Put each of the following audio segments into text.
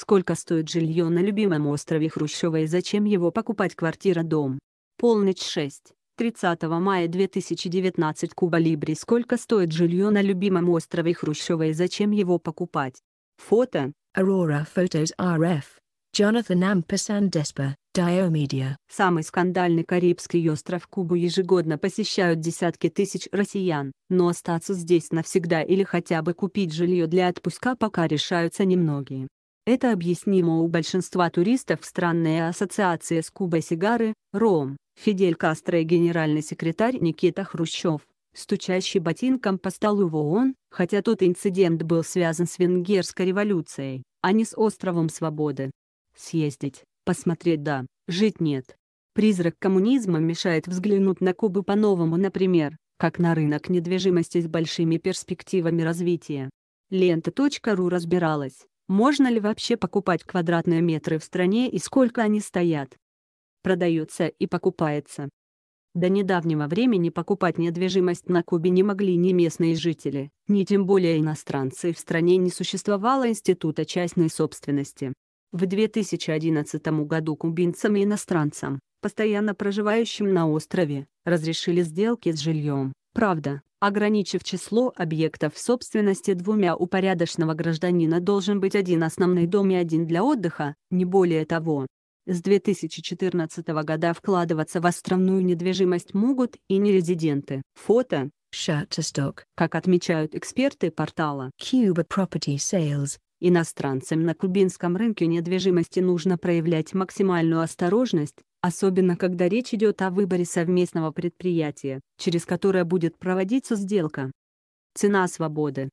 Сколько стоит жилье на любимом острове Хрущева и зачем его покупать квартира-дом? Полночь 6. 30 мая 2019 Куба Либри Сколько стоит жилье на любимом острове Хрущева и зачем его покупать? Фото. Aurora Photos RF. Jonathan Ampersand Despa, Diomedia. Самый скандальный Карибский остров Кубу ежегодно посещают десятки тысяч россиян, но остаться здесь навсегда или хотя бы купить жилье для отпуска пока решаются немногие. Это объяснимо у большинства туристов странная ассоциация с Кубой сигары, ром, Фидель Кастро и генеральный секретарь Никита Хрущев, стучащий ботинком по столу в ООН, хотя тот инцидент был связан с венгерской революцией, а не с островом свободы. Съездить, посмотреть да, жить нет. Призрак коммунизма мешает взглянуть на Кубу по-новому, например, как на рынок недвижимости с большими перспективами развития. Лента.ру разбиралась, можно ли вообще покупать квадратные метры в стране и сколько они стоят? Продается и покупается. До недавнего времени покупать недвижимость на Кубе не могли ни местные жители, ни тем более иностранцы. В стране не существовало института частной собственности. В 2011 году кубинцам и иностранцам, постоянно проживающим на острове, разрешили сделки с жильем. Правда, ограничив число объектов в собственности двумя у порядочного гражданина должен быть один основной дом и один для отдыха, не более того. С 2014 года вкладываться в островную недвижимость могут и нерезиденты. Фото. Shutterstock. Как отмечают эксперты портала Cuba Property Sales, иностранцам на кубинском рынке недвижимости нужно проявлять максимальную осторожность, особенно когда речь идет о выборе совместного предприятия, через которое будет проводиться сделка. Цена свободы.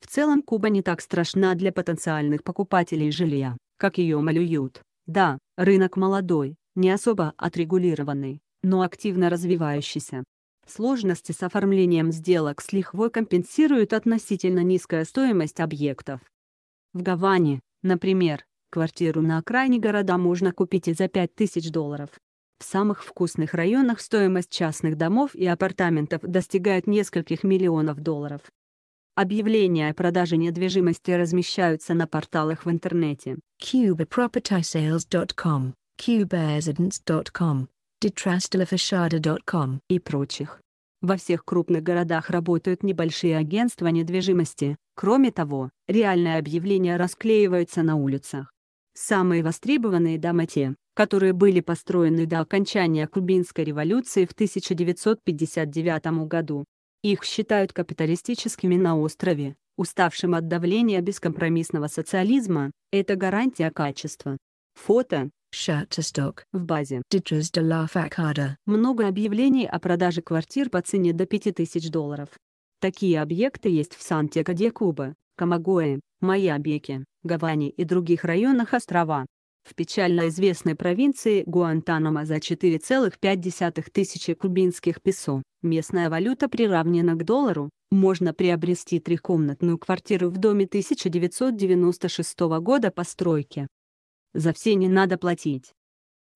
В целом Куба не так страшна для потенциальных покупателей жилья, как ее малюют. Да, рынок молодой, не особо отрегулированный, но активно развивающийся. Сложности с оформлением сделок с лихвой компенсирует относительно низкая стоимость объектов. В Гаване, например, квартиру на окраине города можно купить и за 5000 долларов. В самых вкусных районах стоимость частных домов и апартаментов достигает нескольких миллионов долларов. Объявления о продаже недвижимости размещаются на порталах в интернете. cubapropertysales.com, cubaresidence.com, detrastelafasada.com и прочих. Во всех крупных городах работают небольшие агентства недвижимости. Кроме того, реальные объявления расклеиваются на улицах. Самые востребованные дома те, которые были построены до окончания Кубинской революции в 1959 году. Их считают капиталистическими на острове, уставшим от давления бескомпромиссного социализма, это гарантия качества. Фото. Shutterstock. В базе. Teachers de la Facada. Много объявлений о продаже квартир по цене до 5000 долларов. Такие объекты есть в Сантьяго де Куба, Камагоэ, Майабеке, Гаване и других районах острова. В печально известной провинции Гуантанамо за 4,5 тысячи кубинских песо, местная валюта приравнена к доллару, можно приобрести трехкомнатную квартиру в доме 1996 года постройки. За все не надо платить.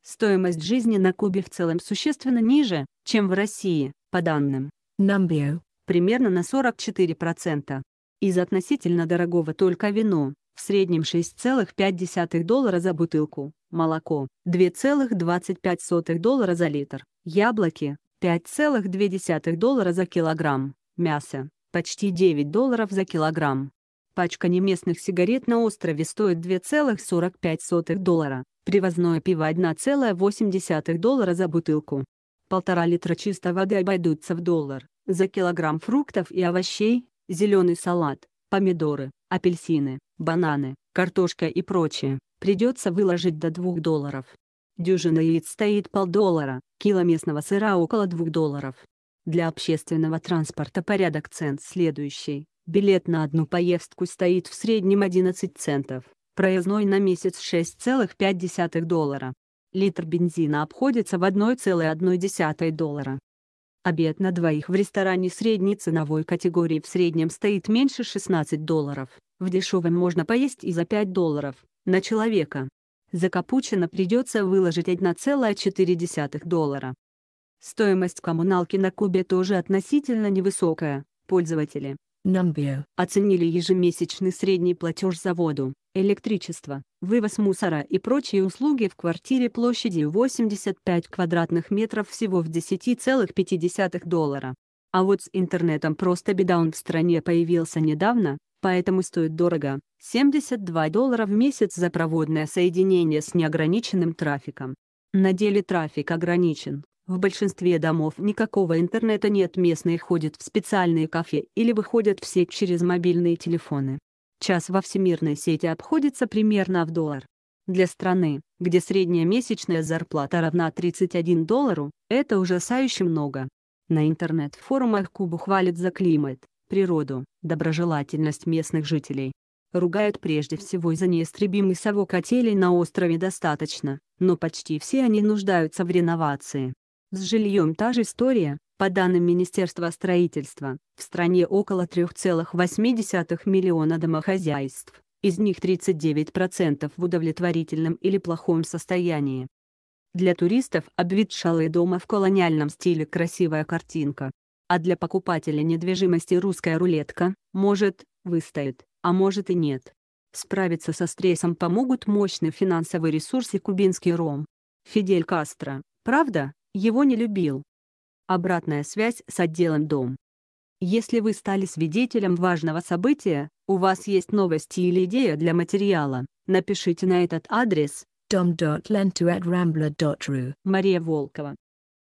Стоимость жизни на Кубе в целом существенно ниже, чем в России, по данным Numbio, примерно на 44%. Из относительно дорогого только вино, в среднем 6,5 доллара за бутылку, молоко – 2,25 доллара за литр, яблоки – 5,2 доллара за килограмм, мясо – почти 9 долларов за килограмм. Пачка неместных сигарет на острове стоит 2,45 доллара, привозное пиво 1,8 доллара за бутылку. Полтора литра чистой воды обойдутся в доллар, за килограмм фруктов и овощей, зеленый салат, помидоры, апельсины, бананы, картошка и прочее, придется выложить до 2 долларов. Дюжина яиц стоит полдоллара, кило местного сыра около 2 долларов. Для общественного транспорта порядок цен следующий. Билет на одну поездку стоит в среднем 11 центов, проездной на месяц 6,5 доллара. Литр бензина обходится в 1,1 доллара. Обед на двоих в ресторане средней ценовой категории в среднем стоит меньше 16 долларов, в дешевом можно поесть и за 5 долларов, на человека. За капучино придется выложить 1,4 доллара. Стоимость коммуналки на Кубе тоже относительно невысокая, пользователи Numbio оценили ежемесячный средний платеж за воду, электричество, вывоз мусора и прочие услуги в квартире площадью 85 квадратных метров всего в 10,5 доллара. А вот с интернетом просто беда он в стране появился недавно, поэтому стоит дорого – 72 доллара в месяц за проводное соединение с неограниченным трафиком. На деле трафик ограничен. В большинстве домов никакого интернета нет, местные ходят в специальные кафе или выходят в сеть через мобильные телефоны. Час во всемирной сети обходится примерно в доллар. Для страны, где средняя месячная зарплата равна 31 доллару, это ужасающе много. На интернет-форумах Кубу хвалят за климат, природу, доброжелательность местных жителей. Ругают прежде всего за неистребимый совок отелей на острове достаточно, но почти все они нуждаются в реновации. С жильем та же история, по данным Министерства строительства, в стране около 3,8 миллиона домохозяйств, из них 39% в удовлетворительном или плохом состоянии. Для туристов обветшалые дома в колониальном стиле красивая картинка, а для покупателя недвижимости русская рулетка, может, выстоит, а может и нет. Справиться со стрессом помогут мощный финансовый ресурс и кубинский ром. Фидель Кастро, правда, его не любил, Обратная связь с отделом «Дом». Если вы стали свидетелем важного события, у вас есть новости или идея для материала, напишите на этот адрес tom.lentu@rambler.ru Мария Волкова